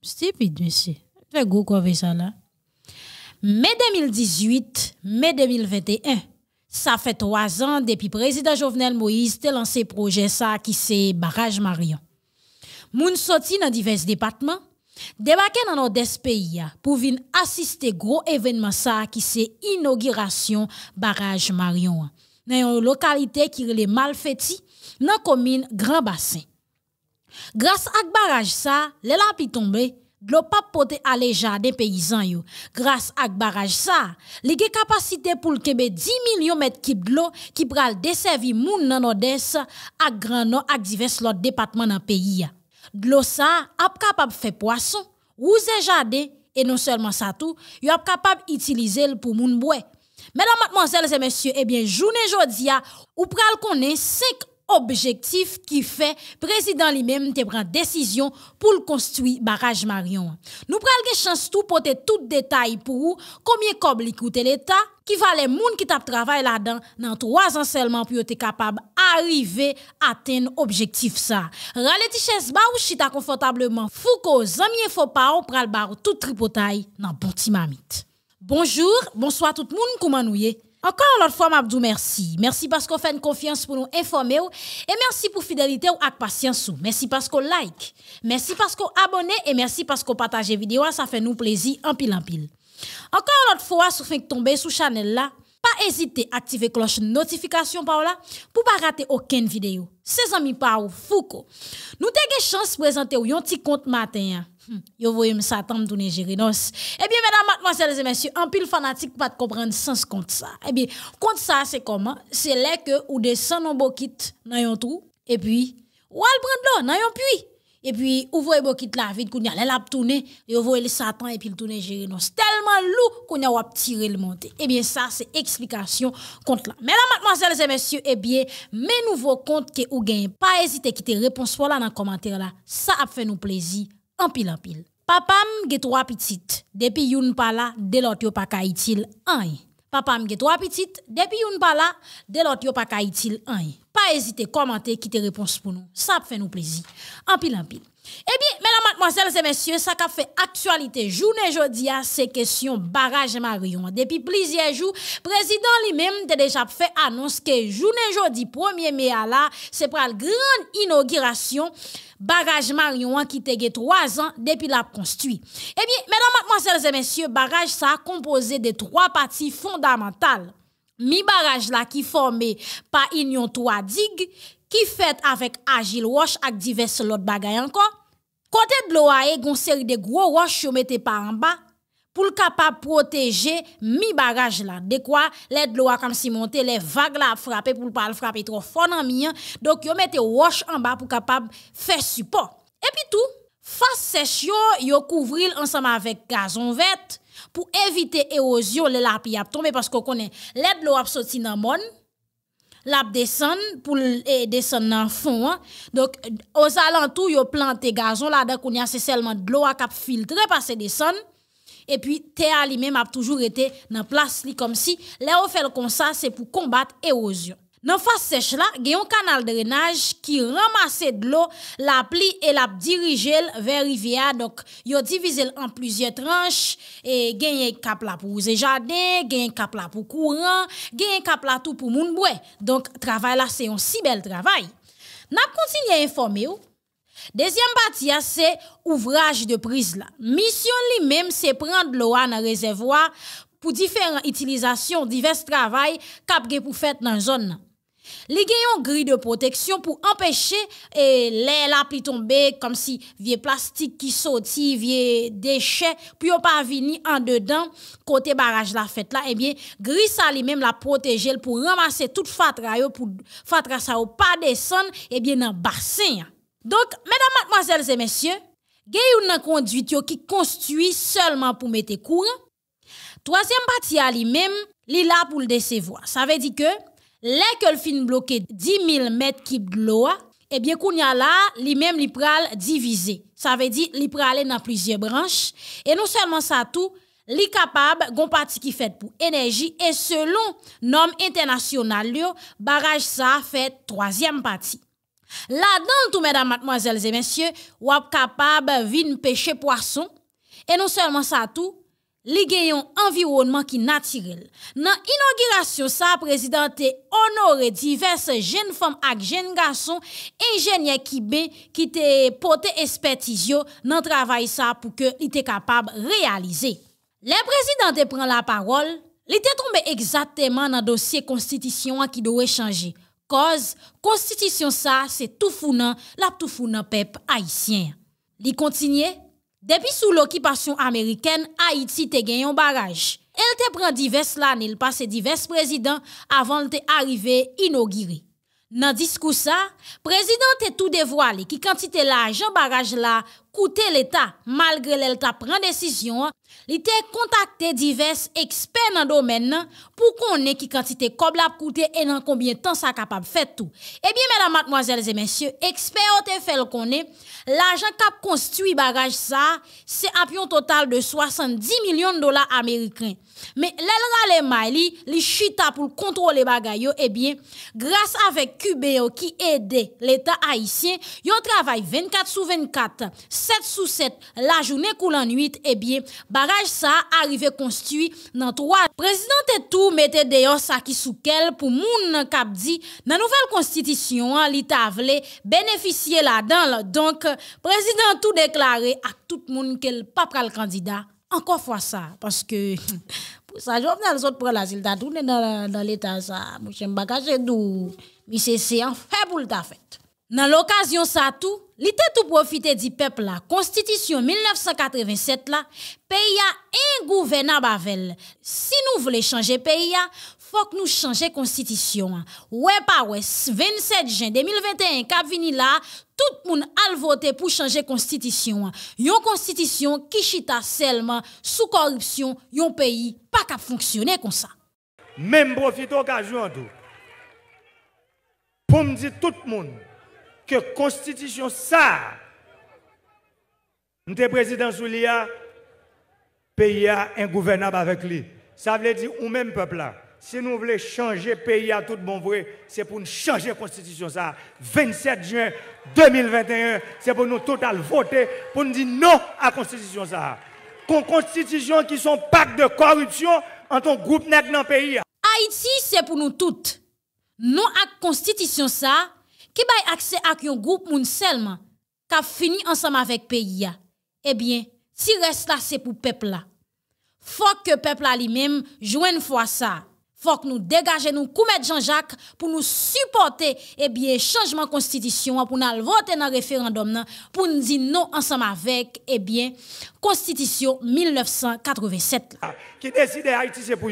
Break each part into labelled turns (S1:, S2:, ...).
S1: Stupide, monsieur. Fais go quoi ça là. Mai 2018, mai 2021, ça fait trois ans depuis président Jovenel Moïse a lancé projet ça qui c'est barrage Marion. Moun sorti dans divers départements, débarqué dans notre pays pour venir assister gros événement ça qui c'est inauguration barrage Marion dans une localité qui est faite dans la commune Grand Bassin. Grâce à ce barrage ça, les tombées tombé, l'eau pas poté aller jardin paysan yo. Grâce à ce barrage ça, les capacité pour le Québec 10 millions mètres cubes d'eau qui pral desservir moun nan Odesse à Grand nom, à divers autres départements dans pays L'eau ça a capable faire poisson, des jardin et non seulement ça tout, yo a capable utiliser pour moun bois. Mesdames, mademoiselles et messieurs, eh bien, journée jodia, ou pral connaît 5 objectif qui fait président lui-même te prend décision pour le construire barrage Marion. Nous prenons chance tout porter tout détail pour vous, combien de coûte l'État, qui les moun qui tap travail là-dedans dans trois ans seulement pour être capable à atteindre objectif ça. Rale ti bah, confortablement. Fouko zamien faut pas on pral bar tout tripotail. dans bon mamite. Bonjour, bonsoir tout le monde, comment nous encore une fois, m'abdou merci. Merci parce qu'on fait une confiance pour nous informer et merci pour fidélité et patience Merci parce qu'on like. Merci parce qu'on abonne et merci parce qu'on partage vidéo, ça fait nous plaisir en pile en pile. Encore une fois, si vous tomber sous channel là, pas hésiter à activer cloche notification par là pour pas rater aucune vidéo. Ses amis par ou Foucault. Nous avons chance de présenter un petit compte matin. Hein. Hmm. Yo voyez me Satan me tourner Eh bien mesdames, mademoiselles et messieurs, un pile fanatique pas de comprendre sens compte ça. Eh bien, compte ça c'est comment C'est là que ou descend en bokit dans un trou et puis ou al prendre l'eau dans un puits. Et puis, ou voyez bokit la vide, kounya, a tourné, vous voyez le Satan et puis le tourner Gérinos. Tellement lourd qu'on a tiré le monde. Eh bien, ça, c'est explication contre là. Mesdames, mademoiselles et messieurs, eh bien, mes nouveaux comptes que ou gagnez, pas hésiter à quitter réponse là dans commentaire là. Ça a fait nous plaisir en pile en pile. Papa ge trois petites. Depuis une pa là, de l'autre yo pa ka itil an. Papa ge trois petites. Depuis une pa là, de l'autre yo pa ka itil an. Pas hésiter, commenter, quitter réponse pour nous. Ça fait nous plaisir. En pile en pile. Eh bien, mesdames, mademoiselles et messieurs, ça qui a fait actualité journée aujourd'hui, hein, c'est question barrage Marion. Depuis plusieurs jours, le président lui-même a déjà fait annonce que journée aujourd'hui, 1er mai, c'est pour la grande inauguration barrage Marion hein, qui a trois ans depuis la construit. Eh bien, mesdames, mademoiselles et messieurs, barrage, ça a composé de trois parties fondamentales. Mi barrage là qui formé par union 3 digue, qui fait avec Agile Wash et diverses autres bagailles encore Côté de l'eau, il y a une série de gros roches qui mettent par en bas pour capable protéger mi barrage là de quoi l'aide l'eau comme si monter les vagues là frapper pour pas le frapper trop fort en mien hein. donc yo mettez roches en bas pour capable faire support et puis tout face sèche yo yo couvrir ensemble avec gazon vert pour éviter l'érosion les la a tomber parce qu'on connaît l'aide l'eau a sorti dans monde la descend pour e descendre dans le fond. Hein. Donc, aux alentours, yo planté gazon là dedans a seulement de l'eau qui a filtré passer descend Et puis, terre même a toujours été dans place comme si, là, on fait comme ça, c'est pour combattre érosion. Dans face sèche là, il y a un canal drainage qui ramasse de l'eau, la plie et la dirige vers rivière. Donc, il a divisé en plusieurs tranches et il y a un cap là pour les jardins, un cap là pour le courant, il un cap là tout pour monde. Donc, Donc, travail là, c'est un si bel travail. N'a continue à informer Deuxième partie, c'est ouvrage de prise là. Mission lui-même, c'est prendre l'eau dans le réservoir pour différentes utilisations, divers travaux qu'ap pour faire dans la zone. Les ont une gris de protection pour empêcher eh, les de tomber comme si vieux plastique qui sautit des déchets, puis sont pas venus en dedans, côté barrage la fête là, eh bien, gris ça lui même la protéger pour ramasser toute fatra pour que ça au pas descendre, eh bien, dans bassin. Donc, mesdames, mademoiselles et messieurs, les une conduite qui construit seulement pour mettre courant. Troisième partie à même, li là pour le décevoir. Ça veut dire que, Là que fin bloqué 10 000 mètres de l'eau, eh bien, qu'on y a là, lui-même, il pral divisé. Ça veut dire, il pral aller dans plusieurs branches. Et non seulement ça, tout, li capable une partie qui fait pour énergie et selon norme international le barrage ça fait troisième partie là dedans mesdames mademoiselles et messieurs capables capable venir pêcher poisson et non seulement ça tout li un environnement qui naturel. Dans l'inauguration, président a honoré diverses jeunes femmes et jeunes garçons, ingénieurs qui ont ben, porté l'expertise dans travail ça pour que soient était capable de réaliser. Le président te prend la parole, il était tombé exactement dans le dossier constitution qui doit changer. Cause, constitution ça, c'est tout fou monde, la tout fou peuple haïtien. Il continue, depuis sous l'occupation américaine, Haïti te gagné un barrage. Elle te prend diverses l'année, il passé divers présidents avant de te inauguré. Dans le discours, président président te tout qui qui quantité l'argent barrage là Coûter l'État malgré l'État prend décision, il était contacté divers experts dans le domaine pour connaître qui quantité cobla coûté et dans combien de temps ça capable de faire tout. Eh bien, mesdames, mademoiselles et messieurs, experts ont fait le connaît, l'argent cap construit bagage ça, c'est un total de 70 millions de dollars américains. Mais l'Elra les Mali, les chita pour contrôler bagage, eh bien, grâce avec Cubeo qui aidait l'État haïtien, yon travaille 24 sur 24, 7 sous 7, la journée coule en nuit, eh bien, barrage ça arrivé construit dans trois. Président et tout mettait d'ailleurs ça qui sous quel pour moun kap dit, dans nouvelle constitution, hein, l'État voulait bénéficier là-dedans. Donc, président tout déclaré à tout le monde qu'elle pas le candidat. Encore fois ça, parce que pour ça, les autres prend l'asile, t'as tourné dans, dans l'État ça. Mouche pas c'est d'où. Mais c'est en fait pour le fait. Dans l'occasion ça tout. L'idée tout tout profite du peuple. la, Constitution 1987 là, pays a ingouvernable. avec. bavel. Si pays, il faut que nous que nous constitution. constitution pas pas ouais, 27 juin 2021 est venu là, tout le monde al vote pour La constitution Yon constitution qui chita seulement sous corruption, yon pays pa kap ça. ça.
S2: Même profiter profite okasyon
S1: Pour me dire tout le monde,
S2: que constitution ça, nous président le pays a ingouvernable avec lui. Ça veut dire, ou même peuple si nous voulons changer pays à tout bon vrai, c'est pour nous changer la constitution ça. 27 juin 2021, c'est pour nous total voter, pour nous dire non à la constitution ça. constitution qui sont pacte de corruption entre groupe dans le pays.
S1: Haïti, c'est pour nous toutes. Non à la constitution ça, qui a accès à un groupe moun seulement qui fini ensemble avec pays Eh bien, si reste là c'est pour peuple là. Faut que peuple lui-même une fois ça. Faut que nous dégager nous coumet Jean-Jacques pour nous supporter eh bien changement constitution pour nous voter dans le référendum pour nous dire non ensemble avec la eh bien constitution 1987
S2: Qui décide Haïti c'est pour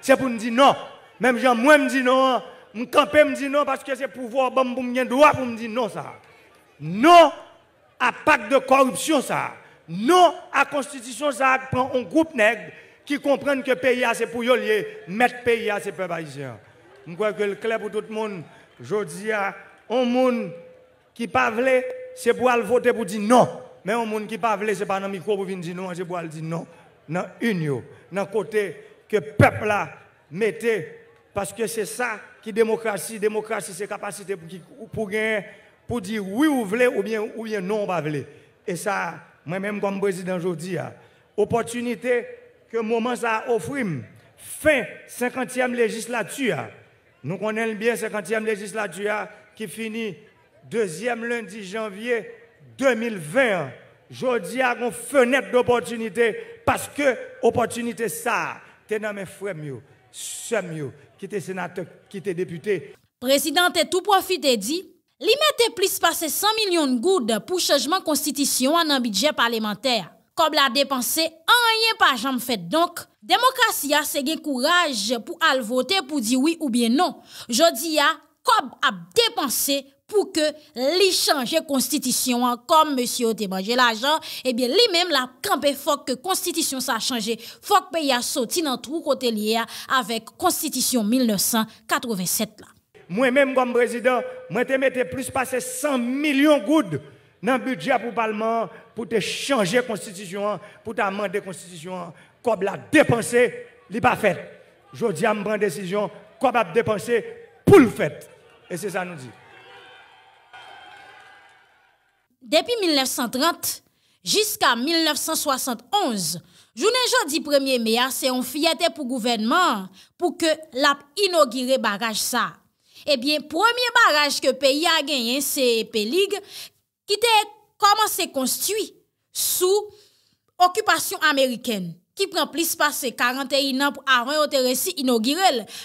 S2: C'est pour nous dire non. Même Jean moi me dit non. Je peux me dit non parce que c'est pouvoir, bon, pour droit pour me dire non ça. Non à pacte de corruption ça. Non à constitution ça prend un groupe nègre qui comprennent que pays c'est pour yolier mettre mettre pays c'est les haïtien. Je crois que le clair pour tout le monde, je dis à un monde qui pas c'est pour aller voter pour dire non. Mais un monde qui pas c'est pas dans le micro pour venir dire non, c'est pour aller dire non. Dans l'union, dans le côté que le peuple là mettait parce que c'est ça qui est démocratie. Démocratie, c'est capacité pour, dire oui ou voulez ou bien, ou non pas Et ça, moi-même comme président, je dis, hein, opportunité que le moment ça offre, fin 50e législature. Hein. Nous connaissons bien 50e législature hein, qui finit 2e lundi janvier 2020. Je y a une fenêtre d'opportunité parce que opportunité ça, t'es dans mes frères, mieux, qui était sénateur, qui était député.
S1: Président est tout profité dit, li plus passer 100 millions de goudes pour changement constitution en budget parlementaire. Comme la dépenser, rien pas jamais fait donc. Démocratie a c'est courage pour aller voter pour dire oui ou bien non. Jodi a, comme a dépensé pour que de changer constitution hein, comme monsieur a mangé l'argent et eh bien lui-même la campé fort que constitution ça a changé faut que pays a sorti dans trou côté lié avec constitution 1987 là
S2: moi même comme président moi te mettais plus de 100 millions gouttes dans le budget pour parlement pour te changer constitution pour la constitution comme la dépenser n'est pas fait je dis à décision comme la dépenser pour le fait et c'est ça nous dit
S1: depuis 1930 jusqu'à 1971, journée du 1er mai, ah, c'est une fierté pour gouvernement pour que l'a inauguré barrage ça. Eh bien, premier barrage que le pays a gagné, c'est Pelig, qui était commencé construit sous occupation américaine qui prend plus passé 41 ans avant de réussi inauguré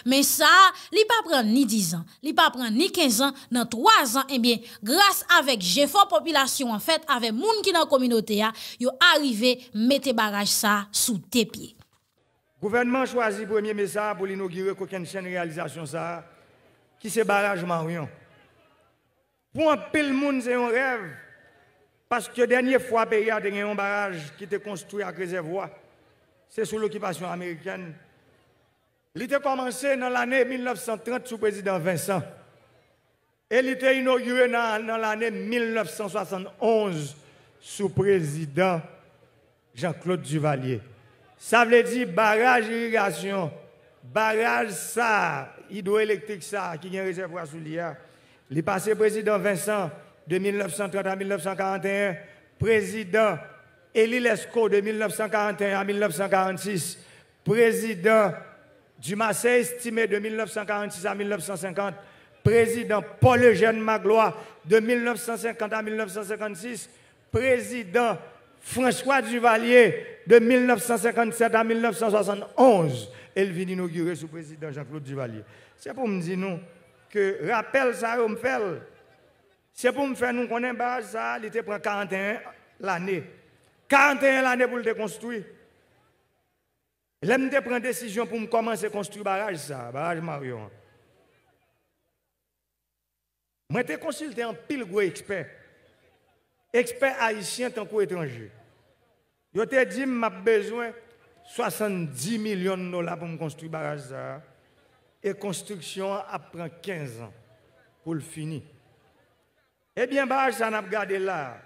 S1: mais ça il pas prend ni 10 ans il pas prend ni 15 ans dans 3 ans eh bien grâce avec population en fait avec moun qui dans communauté a yo arrivé mettre barrage ça sous tes pieds
S2: gouvernement choisi premier message pour l'inaugurer une chaîne réalisation ça qui c'est barrage Marion pour un pile monde c'est un rêve parce que dernière fois pays a un barrage qui était construit à réservoir c'est sous l'occupation américaine. Il était commencé dans l'année 1930 sous président Vincent. Et il était inauguré dans, l'année 1971 sous président Jean-Claude Duvalier. Ça veut dire barrage irrigation, barrage ça, hydroélectrique ça, qui a un réservoir sous l'IA. Il est passé président Vincent de 1930 à 1941, président Elie Lescaut de 1941 à 1946, président du Marseille estimé de 1946 à 1950, président Paul Eugène Magloire de 1950 à 1956, président François Duvalier de 1957 à 1971. Elle vient inaugurer sous président Jean-Claude Duvalier. C'est pour me dire nous que rappel ça me fait. C'est pour me faire nous connaître ça, il était 41 l'année. 41 l'année pour le déconstruire. L'aime de prendre décision pour me commencer à construire barrage ça, barrage Marion. Moi, te consulté un pile gros expert. Expert haïtien tant qu'étranger. Je t'ai dit, m'a besoin 70 millions de dollars pour me construire barrage ça. Et construction prend 15 ans pour le finir. Eh bien, barrage ça, n'a pas gardé là.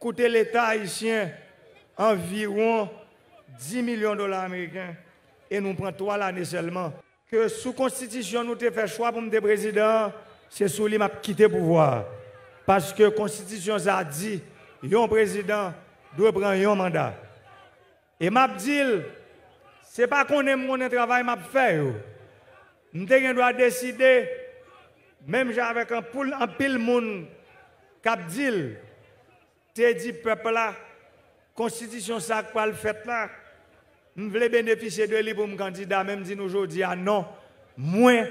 S2: Coûter l'État haïtien environ 10 millions de dollars américains et nous prenons trois l'année seulement. Que sous constitution, nous avons fait choix pour être président, c'est sous lui m'a quitté le pouvoir. Parce que la constitution a dit, un président doit prendre un mandat. Et m'a dit, ce n'est pas qu'on aime mon travail, m'a fait. Nous devons décider, même avec un pile monde, cap dit, dit peuple là, constitution ça quoi le fait là je voulais bénéficier de lui pour me candidat même si nous aujourd'hui ah non moi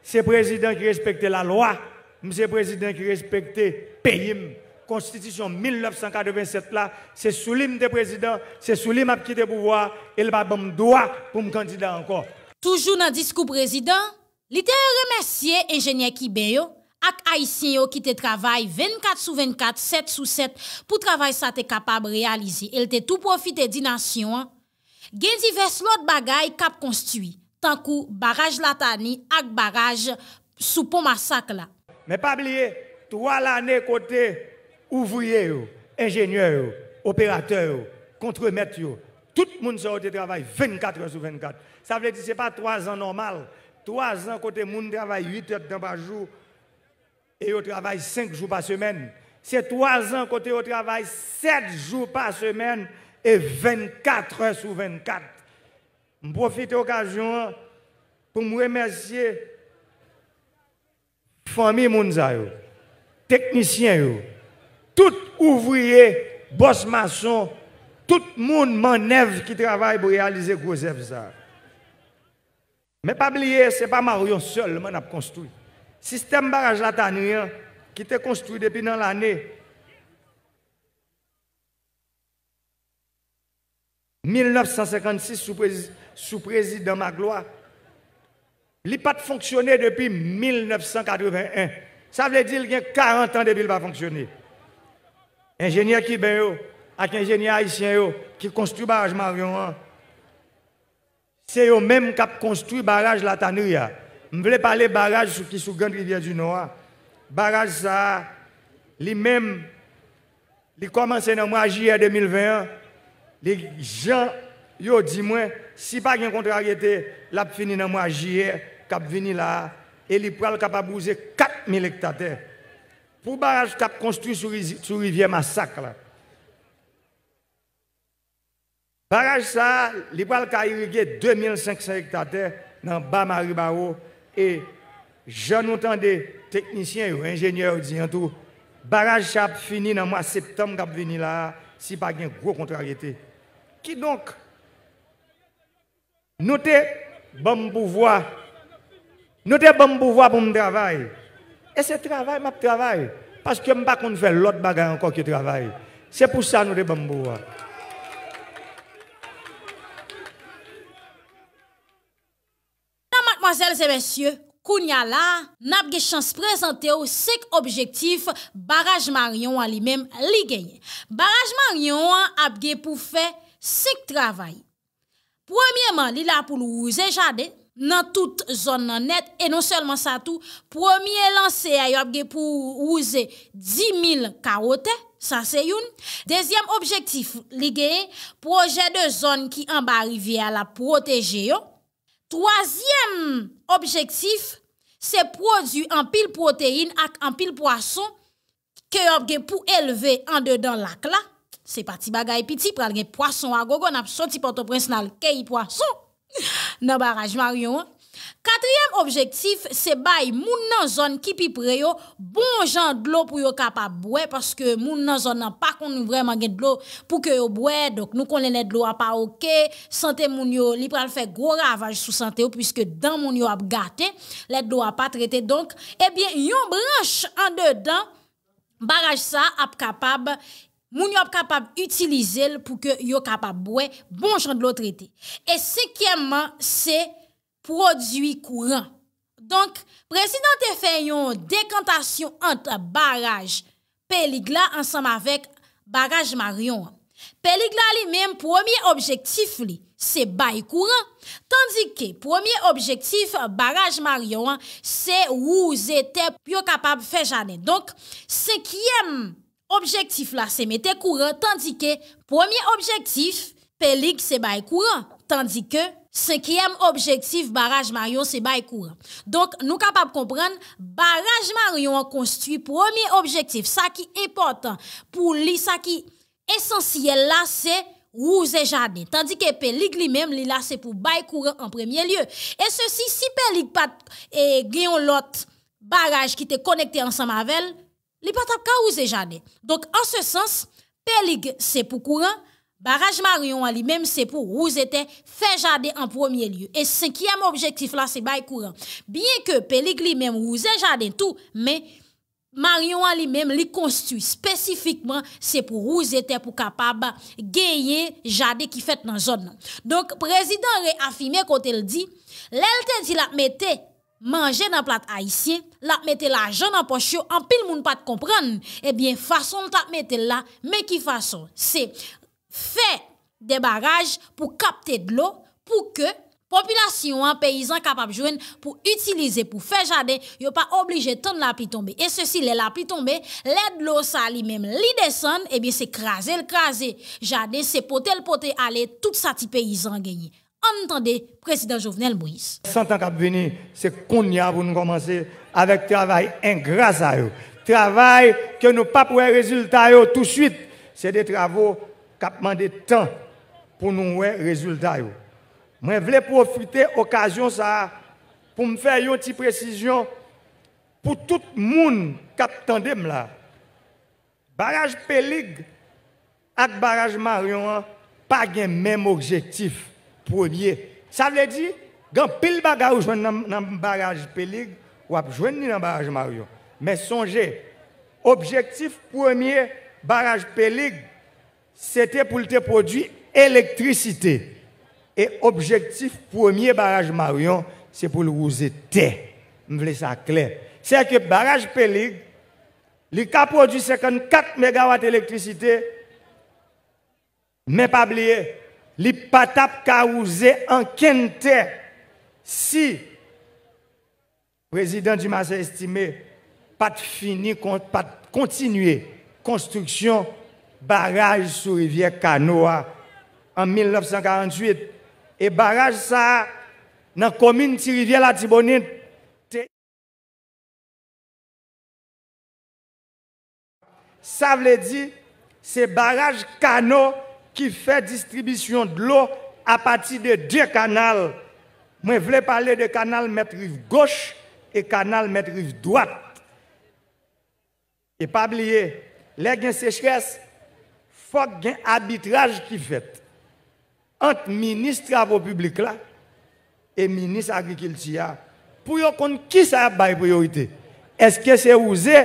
S2: c'est président qui respecte la loi monsieur président qui respecte pays constitution 1987 là c'est sous des présidents c'est sous l'hymne qui le pouvoir et le bon droit pour me candidat encore
S1: toujours dans le discours président l'idée remercier ingénieur Kibéo ak haïtien qui te 24 sur 24, 7 sur 7 pour travailler, ça t'es capable réaliser. Elle tout profité di nation. Hein. Gen divers qui bagay cap construit, tant que barrage Latani ak barrage sous pont massacre là.
S2: Mais pas oublier trois l'année côté ouvrier ingénieur opérateur contre yo tout le monde sort 24 heures sur 24. Ça veut dire que ce n'est pas trois ans normal. Trois ans côté monde travaille 8 heures dans par jour et au travail cinq jours par semaine. C'est 3 ans côté au travail sept jours par semaine et 24 heures sur 24. Je profite de l'occasion pour me remercier famille Mounzaïo, technicien, tout ouvrier, boss maçon, tout le monde manœuvre qui travaille pour réaliser gros ça. Mais pas oublier, ce n'est pas Marion seulement qui a construit système barrage Latanouille, hein, qui était construit depuis dans l'année 1956 sous, président, président Magloire, il n'a pas fonctionné depuis 1981. Ça veut dire qu'il y a 40 ans depuis il pas fonctionner. Ingénieur qui ben avec ingénieur haïtien qui construit le barrage Marion, hein. c'est eux-mêmes qui ont construit le barrage Latanouille. Je voulais parler barrage qui est sous Grande Rivière du Nord. Barrage ça, lui-même, il commencé dans le mois juillet 2021. Les gens, yo dit moi, si pas un contrariété, l'a fini dans le mois juillet, a venu là, et il pral capable 4 4000 hectares. Pour barrage cap construit sur, la rivière Massacre là. Barrage ça, a pral irriguer 2500 hectares dans le bas Maribao je j'en techniciens ou ingénieurs dire tout, barrage chap fini dans le mois de septembre qui venir là, si pas une gros contrariété. Qui donc Notez bon pouvoir. Notez bon pouvoir pour mon travail. Et ce travail, ma travail Parce que je ne pas faire l'autre bagarre encore qui travaille. C'est pour ça nous avons bon pouvoir.
S1: Mesdames et messieurs, Kounia avons n'a pas chance présenter 5 objectifs barrage Marion lui-même li Barrage Marion a fait pour faire travail. Premièrement, il a pour vous jardin dans toute zone net et non seulement ça tout, premier lancé a pour 10 000 carottes. Ça, c'est une. Deuxième objectif, le projet de zone qui en bas rivière la protéger, Troisième objectif, c'est produire en pile protéines et en pile poisson que pour élever en dedans la là. C'est parti bagaille petit pour aller poisson à gogo n'a sorti Port-au-Prince a le poisson dans barrage Marion. Quatrième objectif, c'est bay moun nan zone qui pi préyo bon genre de l'eau pour yo capable boire parce que moun nan zone n'a pas qu'on vraiment gen de l'eau pour que yo boire. Donc nous connaissons de l'eau n'est pas OK, santé moun yo li pral faire gros ravage sous santé puisque dans moun yo a gâté, l'aide l'eau a pas traité. Donc eh bien, yon branche en dedans barrage ça ap capable moun yon capable utiliser pour que yo capable boire bon genre de l'eau traité. Et cinquièmement, c'est produit courant. Donc, président a fait une décantation entre barrage Peligla ensemble avec barrage Marion. Peligla lui-même, premier objectif, c'est bail courant. Tandis que premier objectif, barrage Marion, c'est où étaient plus capable de faire jardin. Donc, cinquième objectif là, c'est mettre courant. Tandis que premier objectif, Pelig, c'est bail courant. Tandis que Cinquième objectif barrage Marion, c'est bail courant. Donc, nous capables de comprendre, barrage Marion a construit premier objectif. Ça qui est important pour lui, ça qui est essentiel là, c'est Rouse et Tandis que Pelig lui-même, là, c'est pour bail courant en premier lieu. Et ceci, si Pelig pas et l'autre barrage qui était connecté ensemble avec elle, il pas et jardin. Donc, en ce sens, Pelig, c'est pour courant, Barrage Marion Ali, même c'est pour vous était fait jardin en premier lieu. Et cinquième objectif là, c'est bail courant. Bien que Peligli même ait jardin tout, mais Marion Ali même lui construit spécifiquement, c'est pour vous était pour capable gagner jardin qui fait dans la zone. Donc, président affirmé quand il dit, l'elte dit la mette manger dans plat haïtien, la mettre l'argent dans poche en pile moun pas de comprendre. Eh bien façon t'a mettre là, mais qui façon C'est fait des barrages pour capter de l'eau pour que population en hein, paysan capable jouer, pour utiliser pour faire jardin yo pas obligé de la pluie tomber et ceci les la pluie tomber l'aide de l'eau ça lui même li descend et eh bien c'est craser le craser jardin c'est poter le poter aller tout ça ti paysan gagner entendez président Jovenel Moïse
S2: 100 ans qu'a venir c'est qu'on y a pour nous commencer avec travail ingrat ça travail que nous pas pour résultat tout de suite c'est des travaux qui demandé temps pour nous voir résultat. résultats. Je voulais profiter de l'occasion pour me faire une petite précision pour tout le monde qui attendait là. Barrage Pélig et barrage Marion pas le même objectif premier. Ça veut dire, quand pile bagarre dans le barrage Pélig, ou dans le barrage Marion. Mais songez, objectif premier, barrage Pélig, c'était pour te produire électricité. Et objectif premier barrage Marion, c'est pour le rouser Je veux ça clair. C'est que barrage Pelig, il a produit 54 MW d'électricité, mais pas oublier, il n'a pas en terre. Si le président du Massa estimé, pas de fini, pas continuer construction barrage sur rivière Canoa en 1948. Et barrage ça, dans la commune de rivière la Tibonite, ça veut dire, c'est barrage Cano qui fait distribution de l'eau à partir de deux canaux. Moi, je voulais parler de canal maître rive gauche et canal maître rive droite. Et pas oublier, les sécheresse, faut qu'il y ait un arbitrage qui fait entre ministre travaux publics là et ministre de l'Agriculture. pour qu'on qui ça a priorité. Est-ce que c'est Ouzé,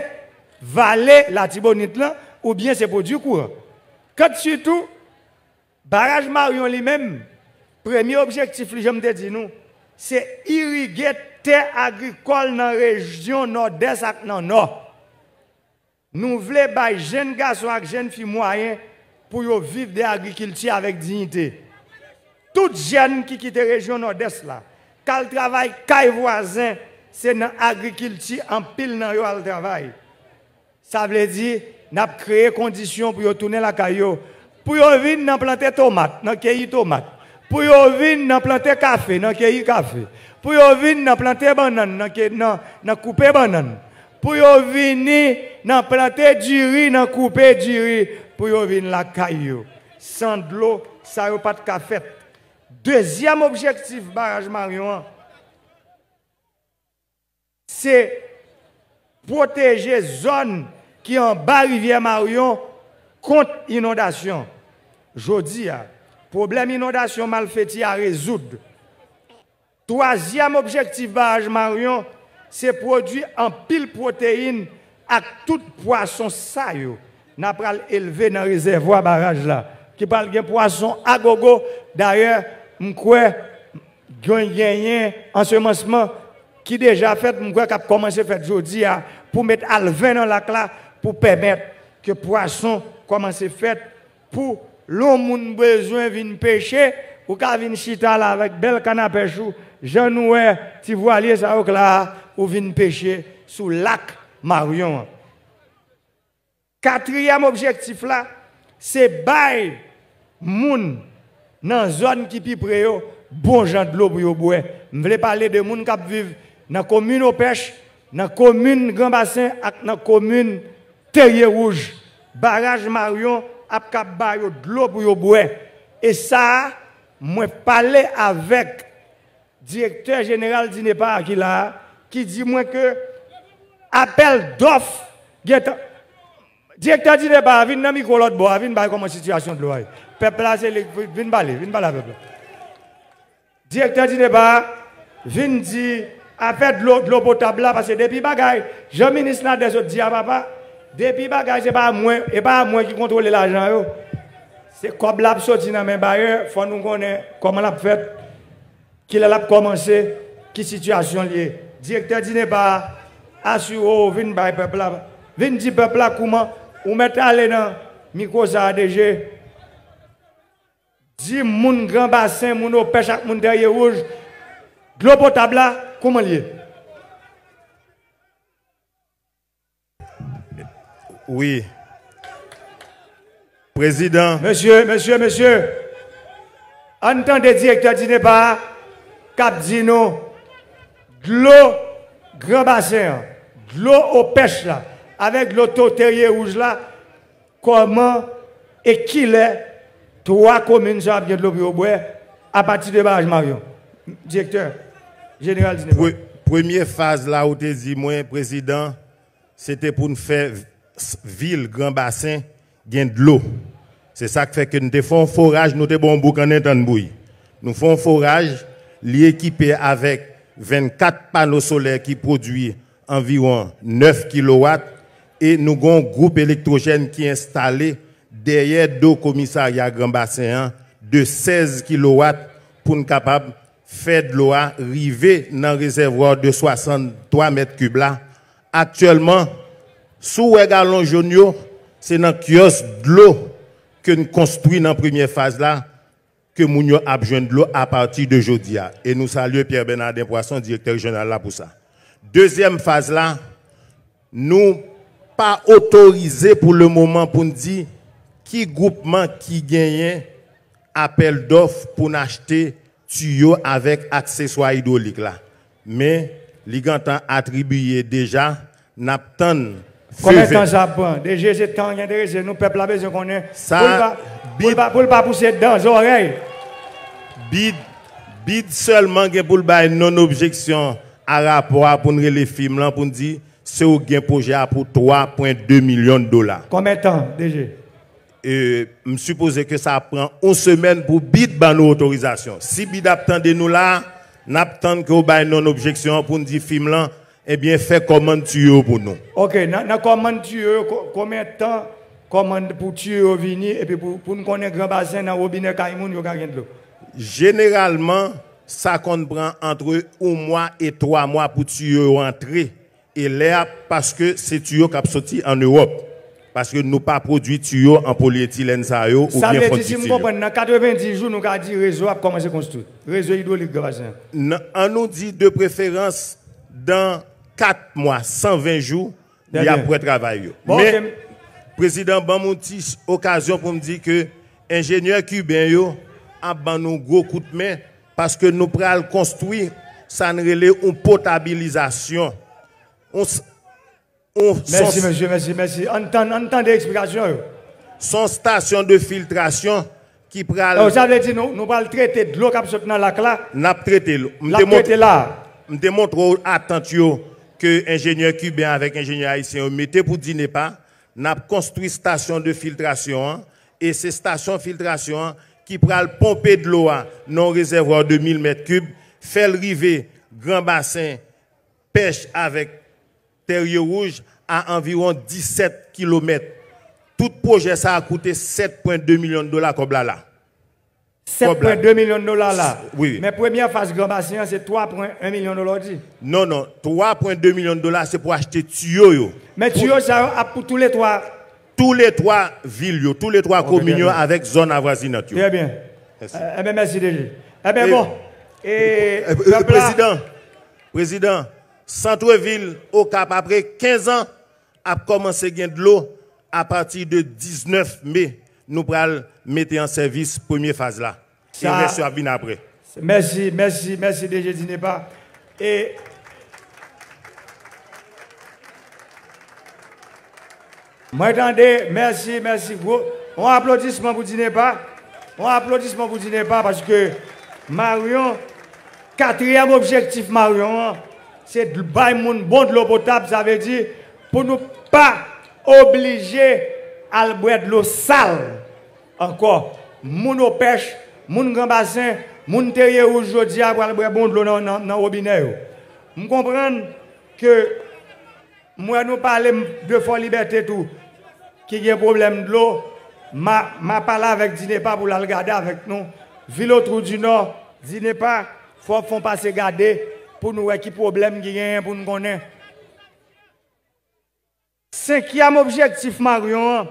S2: valer la tibonite là ou bien c'est pour du courant? Quand surtout, barrage Marion lui-même, premier objectif, je me dis nous, c'est irriguer terre agricole dans la région nord-est et nord. Nous voulons que les jeunes garçons et jeunes filles moyens pour vivre de l'agriculture avec dignité. Toutes jeunes qui quittent la région nord-est là, travaille travail, qu'elles voisin, c'est dans l'agriculture en pile dans le travail. Ça veut dire, nous avons créé conditions pour tourner la caillou, pour venir planter tomates, dans cueillir tomates, pour venir planter café, dans cueillir café, pour venir planter banane, dans couper banane, pour venir planter du riz, dans couper du riz, pour avoir la caillou. Sans de l'eau, ça n'a pas de café. Deuxième objectif, barrage Marion, c'est protéger zones qui en bas rivière Marion contre inondation. Jodi, problème inondation fait à résoudre. Troisième objectif barrage Marion, c'est produire en pile protéines à tout poisson saillot n'a pas élevé dans le réservoir barrage là. Qui parle de poisson à gogo. D'ailleurs, je crois eu en ensemencement qui déjà fait, je crois a commencé à faire aujourd'hui pour mettre alvin dans la classe pour permettre que poisson commence à faire pour l'homme besoin de pêcher ou qui venir chita là avec belle canapé à pêche jean ou vous ça ou là ou vin pêcher sous lac Marion. Quatrième objectif là, c'est bail gens dans zone qui pi près bon gens de l'eau pour Je voulais parler de moun qui vivent dans la commune au pêche dans la commune Grand Bassin et dans la commune Terrier Rouge. Barrage Marion a cap de l'eau pour boire. Et ça, je parler avec directeur général du qui là, qui dit moi que appel d'offres Directeur dit pas, eh ben, vin dans micro l'autre bois, vin comment situation de l'eau. Peuple là c'est vin parler, vin parler peuple. Directeur dit pas, vin dit à faire de l'eau potable là parce que depuis bagaille, je ministre là des autres dit à ah, papa, depuis bagaille c'est pas moi et pas moi qui contrôle l'argent C'est comme l'a sorti dans mes bailleurs, faut nous connaître comment l'a fait, qui l'a commencé, qui situation liée. Directeur dit pas eh ben, assure, vin bail peuple là. Vin dit peuple là comment ou met Alena, dans Mikosa ADG. 10 moun grand bassin, moun au pêche ak moun derrière rouge. Glo potable comment lié? Oui. Président. Monsieur, monsieur, monsieur. Entendez directeur ne Cap Dino, l'eau, Grand Bassin, l'eau aux pêches là avec l'auto-terrier rouge là, comment et qui l'est, trois communes qui ont de l'eau à partir de barrage Marion. Directeur, général Pre
S3: Première phase là où tu dit, moi, président, c'était pour nous faire ville, grand bassin, gain de l'eau. C'est ça qui fait que nous faisons forage, nous avons bon boucan en bouille. Nous faisons un forage, équipé avec 24 panneaux solaires qui produisent environ 9 kilowatts et nous avons un groupe électrogène qui est installé derrière deux commissariats Grand Bassin hein, de 16 kW pour nous capable faire de l'eau arriver dans le réservoir de 63 m3. Actuellement, sous le gallon c'est dans le kiosque de l'eau que nous construisons dans la première phase là que nous avons de l'eau à partir de Jodia. Et nous saluons Pierre bernard Poisson, directeur général là pour ça. Deuxième phase là, nous pas autorisé pour le moment pour nous dire qui groupement qui gagne appel d'offres pour acheter tuyaux avec accessoires hydrauliques là. Mais les gens attribué déjà Napton. Combien de temps ça prend
S2: Déjà, c'est temps qui Nous, peuple, la besoin qu'on est. Ça, pour ne pas pousser dans les oreilles. Bid, bid seulement pour le bail non-objection
S3: à rapport pour les films, pour nous dire c'est au gain projet pour 3,2 millions de dollars. Combien de temps, déjà Je suppose que ça prend une semaine pour BID ban nos autorisations. Si BID attendait nous là, n'attend que vous non objection pour nous dire film là, eh bien, fait commande pour nous.
S2: Ok, comment tu veux, combien de temps commande pour veux venir et puis pour, pour nous connaître grand bassin dans le robinet Kaimoun, vous
S3: avez de Généralement, ça prend entre un mois et trois mois pour tuyau entrer et l'air parce que c'est tuyaux qui sorti en Europe. Parce que nous pas produit tuyaux en polyéthylène ça ou ça bien veut dire si dans
S2: 90 jours nous avons dit réseau a commencé construire. Réseau hydraulique On nous dit de préférence
S3: dans 4 mois, 120 jours, il y a le travail. Mais président Bamonti occasion pour me dire que ingénieur cubain yo a ban nous gros coup de main parce que nous pral construire ça ne une potabilisation on, Merci, monsieur, merci, merci. Entendez l'explication. Sans station de filtration qui pral. Vous ça veut dire nous nous allons traiter de l'eau qui est dans lac là. N'a traiter l'eau. Nous traiter là. Me démontre attention que ingénieur cubain avec ingénieur haïtien mettez pour dîner pas. N'a construit station de filtration hein. et ces stations de filtration qui pral pomper de l'eau non réservoir de 1000 m3 faire river grand bassin pêche avec Terrier Rouge à environ 17 km. Tout projet, ça a coûté 7,2 millions de dollars comme là. là. 7,2
S2: millions de dollars là. Oui. Mais première phase grand bassin, c'est 3,1 millions de dollars. Non, non. 3,2 millions de dollars, c'est pour acheter tuyaux. Mais tuyaux, ça a pour tous les trois.
S3: Tous les trois villes, tous les trois communions communes avec zone avoisinante. Très
S2: bien. Merci. Eh, eh bien, merci, Eh bien, bon. président, président,
S3: centre-ville au Cap, après 15 ans, a commencé à gagner de l'eau à partir de 19 mai. Nous allons mettre en service première phase là.
S2: Et merci à Merci, merci, merci DG pas Et moi, attendez, merci, merci. On applaudissement pour Dinepa. On applaudissement pour pas parce que Marion, quatrième objectif Marion, c'est de bon de l'eau potable, ça veut dire pour ne pas obliger à boire de l'eau sale. Encore, mon au pêche, un grand bassin, mon terrier aujourd'hui à boire bon de l'eau dans le robinet. je comprends que moi nous parlons de la Liberté tout, qui a un problème de l'eau, ma, ma parlé avec Dinepa pour la regarder avec nous. Ville au Trou du Nord, Dinepa, faut font passer garder pour nous voir qui problème qui a pour nous connaître. Cinquième objectif, Marion,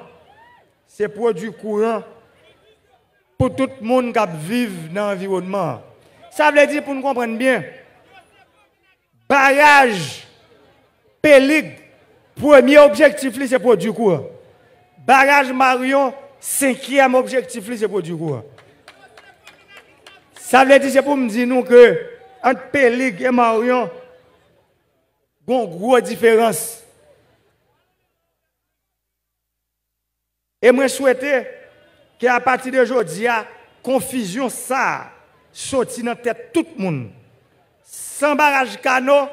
S2: c'est pour produire courant pour tout le monde qui vit dans l'environnement. Ça veut dire, pour nous comprendre bien, barrage, pélique, premier objectif, c'est produire courant. Barrage Marion, cinquième objectif, c'est pour produire courant. Ça veut dire, c'est pour me dire nous que entre Pelig et Marion, il y a une grosse différence. Et moi, je que qu'à partir d'aujourd'hui, la confusion ça sorti dans la tête de tout le monde. Sans barrage canot,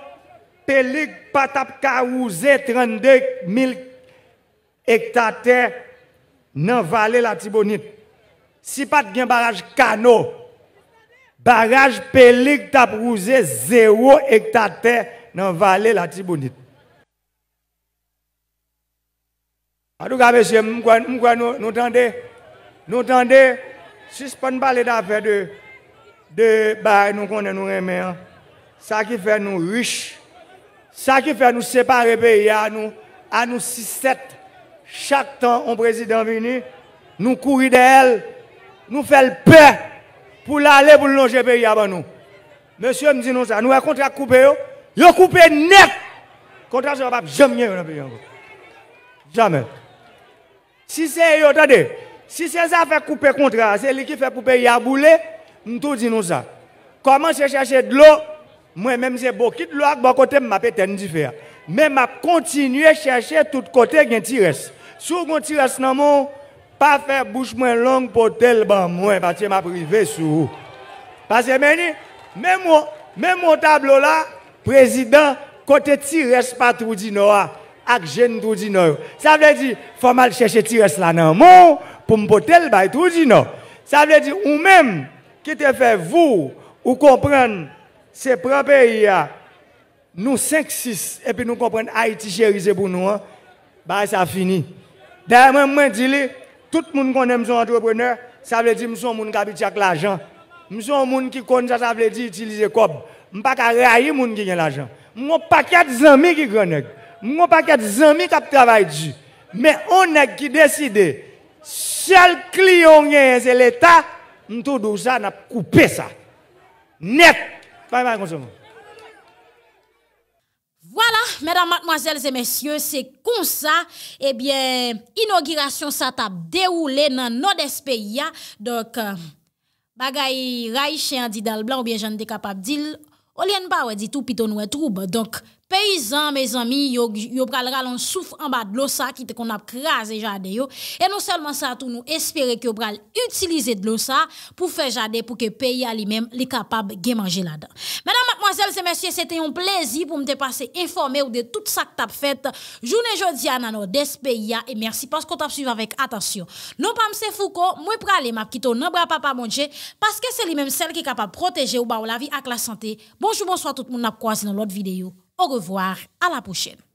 S2: Pélig pas carouser 32 000 hectares dans la vallée la Tibonite. Si pas de barrage canot, Baraj pelik tap rouse zero ek ta te nan vale la tibounit. Adou ka mesye, mkwa nou tende? Nou tende? Si se pon bali da fe de bari nou konde nou reme an? Sa ki fe nou riche? Sa ki fe nou separe pe ya nou? An nou siset? Chak tan on prezident vini? Nou kouri de el? Nou fel pe? An nou? pour l'aller pour longer le pays avant nous. Monsieur me dit nous ça, nous avons un contrat coupé, il a coupé net. Contrat ne va jamais dans le pays Jamais. Si c'est attendez, si c'est ça fait couper contrat, c'est lui qui fait couper il a boulé, nous dit nous ça. Comment je chercher de l'eau moi-même, j'ai beaucoup de l'eau, bon côté, je vais faire. Mais je continuer à chercher tout côté, il y Sur un tiresse. Si dans mon pas faire bouche moins longue pour tel ban moins, parce que m'a privé sur Parce que même, mon, même mon tableau là, président, côté Tires pas tout dit avec jeune tout dit noir. Ça veut dire, faut mal chercher Tires là dans mon, pour me porter le tout dit non. Ça veut dire, ou même, qui te fait vous, ou comprendre, c'est propre pays, nous 5-6, et puis nous comprendre Haïti chérisé pour nous, ça finit. D'ailleurs, moi, je dis, tout le monde connaît que entrepreneur, ça veut dire que je suis un monde qui habite avec l'argent. Je suis un monde qui connaît ça, ça veut dire utiliser cob. Je ne peux pas réaïr les gens qui ont l'argent. Je n'ai pas quatre amis qui connaissent. Je n'ai pas quatre amis qui travaillent. Mais on est qui décide. seul client c'est l'État, nous tout ça, nous coupé ça. Net. Pas mal consommer
S1: mesdames, mademoiselles et messieurs, c'est comme ça, eh bien, inauguration ça déroulée déroulé dans notre pays. Hein. Donc, euh, bagay hein, dit dans Andy blanc, ou bien j'en suis capable de dire, on pas, dit tout, piton ou trouble. Donc, paysans, mes amis, yo, yo souffre en bas de l'eau ça qui te qu'on a crasé jardin yo. Et non seulement ça, tout nous espérer que pral utiliser de l'eau ça pour faire jardin pour que pays à lui-même les capable de manger là-dedans. Mesdames, mademoiselle et messieurs, c'était un plaisir pour me te passer informé de tout ça que t'as fait. Journée jodi à des pays et merci parce qu'on t'a suivi avec attention. Non pas Monsieur Foucault, moi pral m'a quitter non bras papa mon parce que c'est lui-même celle qui est capable de protéger bah, ou la vie avec la santé. Bonjour bonsoir tout le monde n'a dans l'autre vidéo. Au revoir, à la prochaine.